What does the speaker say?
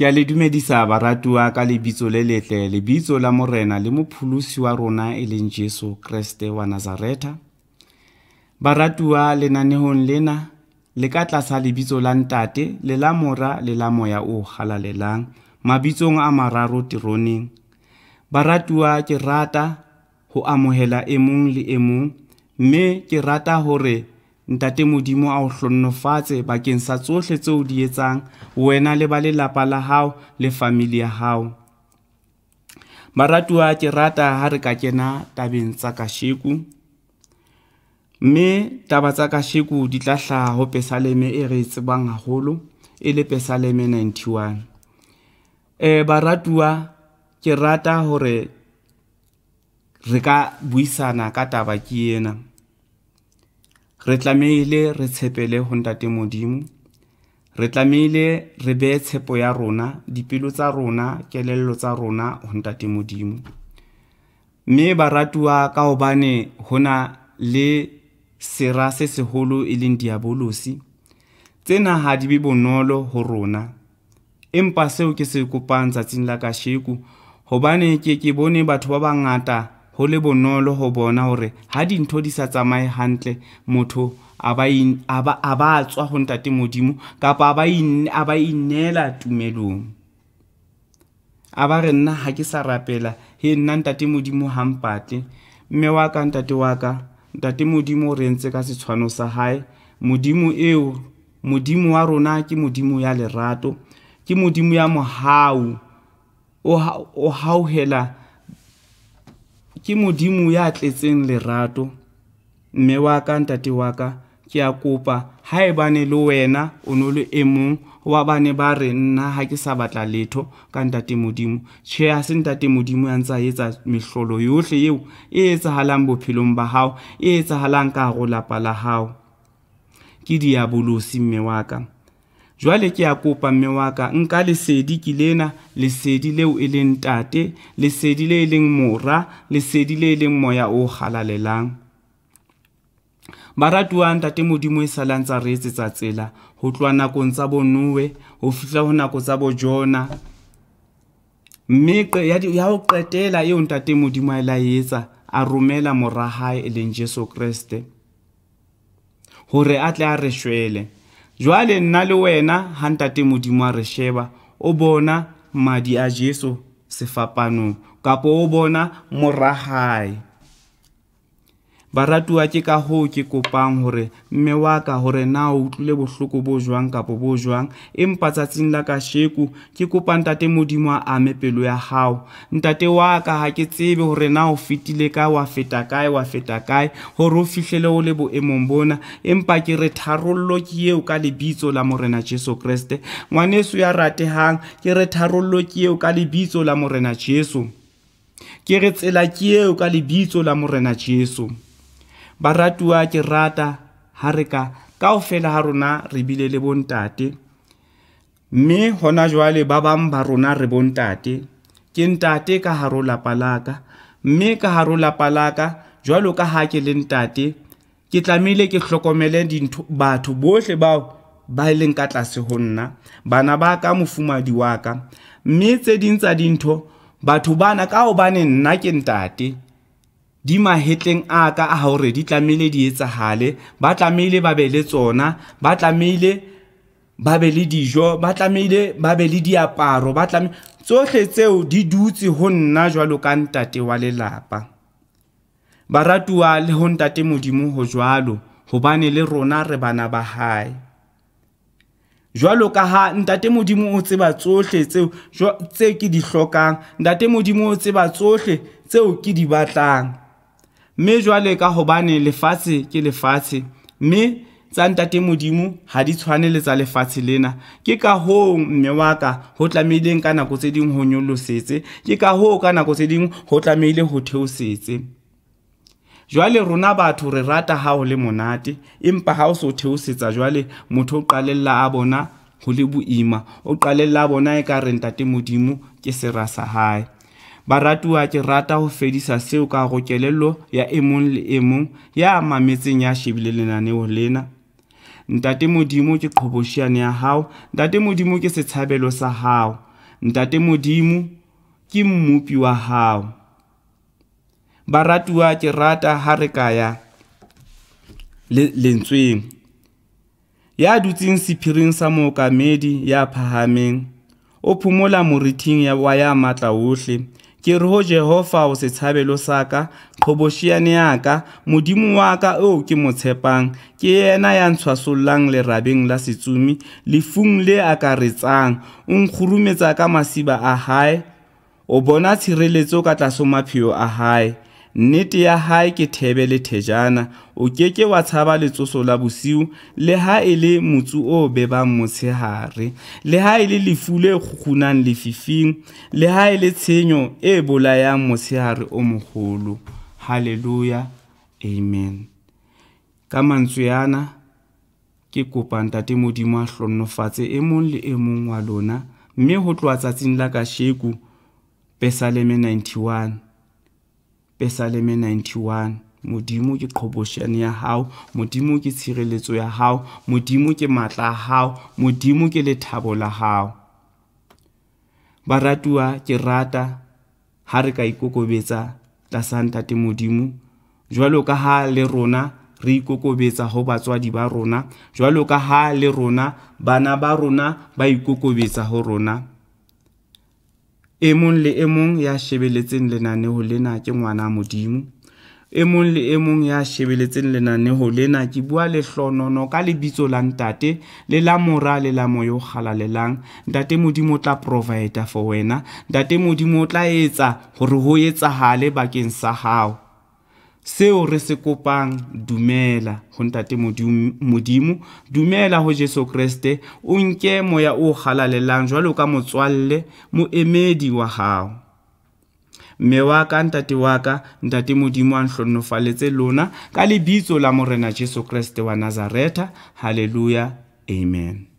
ke a le dumedisa baratiwa ka lebitso le letle lebitso la morena le mopholosi wa rona e leng jesu kreste wa nazareta baratiwa lenanehong lena le ka tlasa lebitso la ntate le la mora le la moya o galalelang mabitsong a mararo tironeng baratiwa ke rata ho amohela e mong le e mong mme ke rata hore ntate modimo a o hlonnofatse bakeng sa tsohle tseo di etsang wena le ba lelapa la hao le famili ya hao baratuwa ke rata ha re ka kena tabeng tsa kasheko mme taba tsa kasheko di tla hlaha ho pesaleme e re e tsebang haholo e le pesaleme 91 e eh, baratuwa ke rata hore re ka buisana ka taba ke ena re tlameile re tshepele ho ntate modimo re tlameile re beye tshepo ya rona dipelo tsa rona kelello tsa rona ho ntate modimo mme baratuwa ka hobane ho na le sera se seholo e leng diabolosi tsena ha di be bonolo ho rona empa seo ke se kopang tsatsing la kasheko hobane ke ke bone batho ba bangata go le bonolo go bona gore ga dintho di sa tsamaye gantle motho a ba tswa go ntate modimo kapa a ba ineela tumelong a ba re nna ga ke sa rapela he nna ntate modimo gampate mme wa ka ntate wa ka ntate modimo o re ntse ka setshwano sa gae modimo eo modimo wa rona ke modimo ya lerato ke modimo ya mogau o hauhela ke modimo ya tletseng lerato mme wa ka ntate wa ka ke a kopa ha e bane le wena o no le e wa bane ba re nna ha ke sa batla letho ka ntate modimo tshe ha se ntate modimo ya ntse a etsa mehlolo yohle eo e etsahalang bophelong ba hao e etsahalang ka go lapa la hao ke diabolosi mme wa ka jwale ke ya kopa mme wa ka nka lesedi ke lena lesedi leo e leng tate lesedi le e leng mora lesedi le e leng moya o galalelang baratuwang tate modimo e salang tsa re etsetsa tsela ho tloa nakong tsa bonoe ho fihla ho nako tsa bojona mme ya ho qetela eo ntate modimo a e la e etsa a romela morahae e leng jesu keresete hore a tle a re shwele jwale nna le wena ga ntate modimo a re sheba o bona madi a jesu sefapanong kapo o bona moragae mm. baratuwa ke ka hoo ke kopang hore mme wa ka hore na o utlwile bohloko bo jwang kapo bo jwang empa tsatsing la kasheko ke kopa ntate modimo a ame pelo ya gago ntate wa ka ga ke tsebe hore na o fetile kae wa feta kae wa feta kae gore o fihlele o le boemong bona empa ke re tharollo ke eo ka lebitso la morena jesu kreste ngwaneso ya ratehang ke re tharollo ke eo ka lebitso la morena jesu ke re tsela ke eo ka lebitso la morena jesu ba ratuwa ke rata ha re ka kaofela ha rona re bile le bontate mme hona jwale ba bang ba rona re bontate ke ntate ka ha lapa laka mme ka haro lapa laka jwalo ka ha ke le ntate ke tlamehile ke hlokomele dintho batho bohle bao ba e leng ka tlase ho nna bana ba ka mofumadi wa ka mme tse ding tsa dintho batho bana ka hobane nna ke ntate di mahetleng a ka a gore di tlamehile di etsagale ba tlamehile ba be le tsona ba tlamehile ba be le dijo ba tlamehile ba be le diaparo ba tlamehile tsohle tseo di dutse ho nna jwalo ka ntate wa lelapa baratuwa le ho ntate modimo ho jwalo hobane le rona re bana ba hae jwalo ka ha ntate modimo o tseba tsohle tseo tse ke di hlokang ntate modimo o tseba tsohle tseo ke di batlang mme jwale ka hobane lefatshe ke lefatshe mme tsa ntate modimo ha di tshwane le tsa lefatshe lena ke ka hoo mme wa ka ho tlamehileng ka nako tse ding ho nyolosetse ke ka hoo ka nako tse ding ho tlamehile ho theosetse jwale rona batho re rata ha o le monate empa ha o so theosetsa jwale motho o qalella a bona ho le boima o qalella a bona e ka re ntate modimo ke sera sa hae baratuwa ke rata go fedisa seo ka go kelelo ya emong le emong ya mametseng ya shebile lenaneo lena ntate modimo ke qhobošiane ya gago ntate modimo ke setshabelo sa gago ntate modimo ke mmupi wa gago baratuwa ke rata ga re ka ya lentsweng ya dutseng sephiring sa mookamedi ya phagameng o phumola morithing wa ya maatla otlhe ke re go jehova o setshabelo sa ka qhobošiane ya ka modimo wa ka eo ke mo tshepang ke yena ya ntshwasollang lerabeng la setsomi lefung le akaretsang o nkgorumetsa ka masiba a hae o bona tshireletso ka tlaso maphelo a hae nnete ya hae ke thebe le thejana o ke ke wa tshaba letsoso la bosiu le ha e le motsu o bebang motshehare le ha e le lefu le kgukgunang lefifing le ha e le tshenyo e bolayang motshehare o mogolo halleluya amen ka mantswe ana ke kopa ntate modimo a hlonnofatse e mong le e mong wa lona mme ho tloa tsatsing la kasheko pesaleme 91 pesaleme 91 modimo ke qhobošane ya gago modimo ke tshireletso ya gago modimo ke maatla a gago modimo ke lethabo la gago baratuwa ke rata ha re ka ikokobetsa tlasantate modimo jwalo ka ha le rona re ikokobetsa ho batswadi ba rona jwalo ka ha le rona bana ba rona ba ikokobetsa ho rona e mong le e mong ya shebeletseng lenaneo lena ke ngwana modimo e mong le e mong ya shebeletseng lenaneo lena ke bua lehlonono ka lebitso la ntate le la mora le la moyo galalelang ntate modimo o tla provider for wena ntate modimo o tla etsa gore go etsagale bakeng sa gago seo re se kopang dumela go ntate modimo dumela go jesu kreste o nke moya o galalelang jwalo ka motswalle moemedi wa gago mme wa ka ntate wa ka ntate modimo a ntlhonofaletse lona ka lebitso la morena jesu kreste wa nazareta halleluya amen